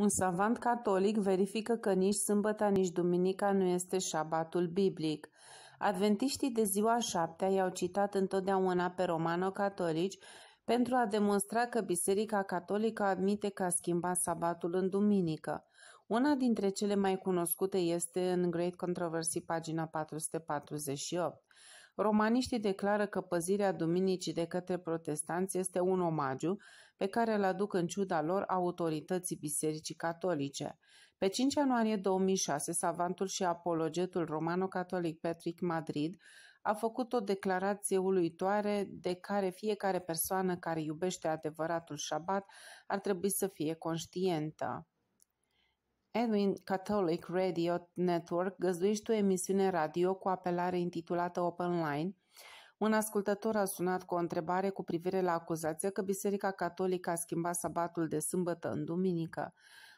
Un savant catolic verifică că nici sâmbăta, nici duminica nu este șabatul biblic. Adventiștii de ziua șaptea i-au citat întotdeauna pe romano-catolici pentru a demonstra că Biserica Catolică admite că a schimbat sabatul în duminică. Una dintre cele mai cunoscute este în Great Controversy, pagina 448. Romaniștii declară că păzirea duminicii de către protestanți este un omagiu pe care îl aduc în ciuda lor autorității bisericii catolice. Pe 5 ianuarie 2006, savantul și apologetul romano-catolic Patrick Madrid a făcut o declarație uluitoare de care fiecare persoană care iubește adevăratul șabat ar trebui să fie conștientă. Edwin Catholic Radio Network găzduiește o emisiune radio cu apelare intitulată Open Line. Un ascultător a sunat cu o întrebare cu privire la acuzația că Biserica Catolică a schimbat sabatul de sâmbătă în duminică.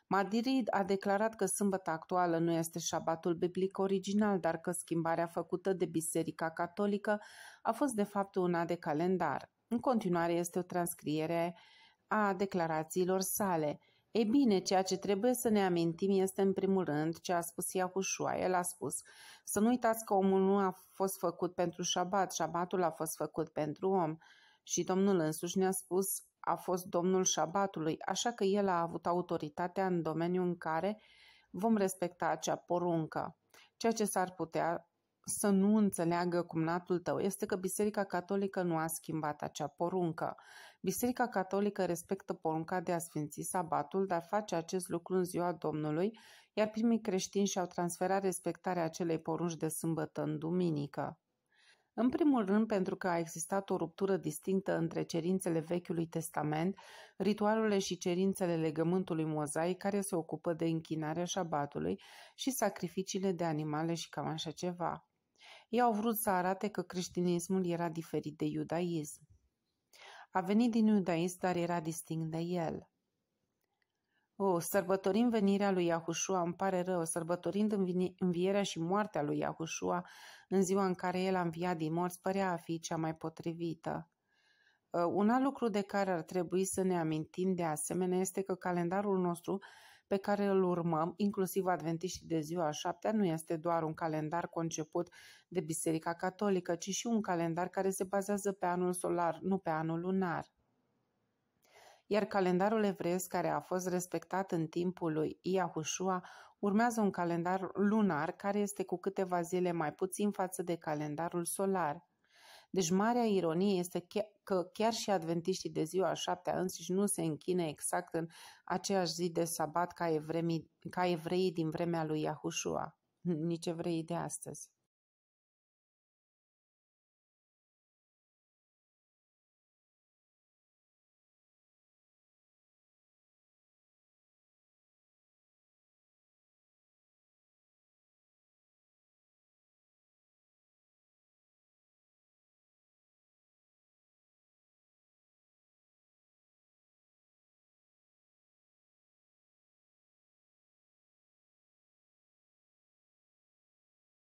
Madrid a declarat că sâmbăta actuală nu este șabatul biblic original, dar că schimbarea făcută de Biserica Catolică a fost de fapt una de calendar. În continuare este o transcriere a declarațiilor sale. Ei bine, ceea ce trebuie să ne amintim este în primul rând ce a spus Iahușua. El a spus să nu uitați că omul nu a fost făcut pentru șabat, șabatul a fost făcut pentru om. Și Domnul însuși ne-a spus a fost Domnul șabatului, așa că el a avut autoritatea în domeniul în care vom respecta acea poruncă. Ceea ce s-ar putea să nu înțeleagă cumnatul tău este că Biserica Catolică nu a schimbat acea poruncă. Biserica Catolică respectă porunca de a sfinți sabatul, dar face acest lucru în ziua Domnului, iar primii creștini și-au transferat respectarea acelei porunci de sâmbătă în duminică. În primul rând, pentru că a existat o ruptură distinctă între cerințele Vechiului Testament, ritualurile și cerințele legământului mozaic care se ocupă de închinarea șabatului și sacrificiile de animale și cam așa ceva. Ei au vrut să arate că creștinismul era diferit de iudaism. A venit din iudaism, dar era distinct de el. O, sărbătorim venirea lui Iahușua, îmi pare rău, sărbătorind învierea și moartea lui Iahușua în ziua în care el a înviat din morți, părea a fi cea mai potrivită. Ă, un alt lucru de care ar trebui să ne amintim de asemenea este că calendarul nostru pe care îl urmăm, inclusiv adventiștii de ziua a șaptea, nu este doar un calendar conceput de Biserica Catolică, ci și un calendar care se bazează pe anul solar, nu pe anul lunar iar calendarul evreiesc care a fost respectat în timpul lui Iahușua urmează un calendar lunar care este cu câteva zile mai puțin față de calendarul solar. Deci marea ironie este că chiar și adventiștii de ziua a șaptea însuși nu se închine exact în aceeași zi de sabat ca, evremii, ca evreii din vremea lui Iahușua, nici evreii de astăzi.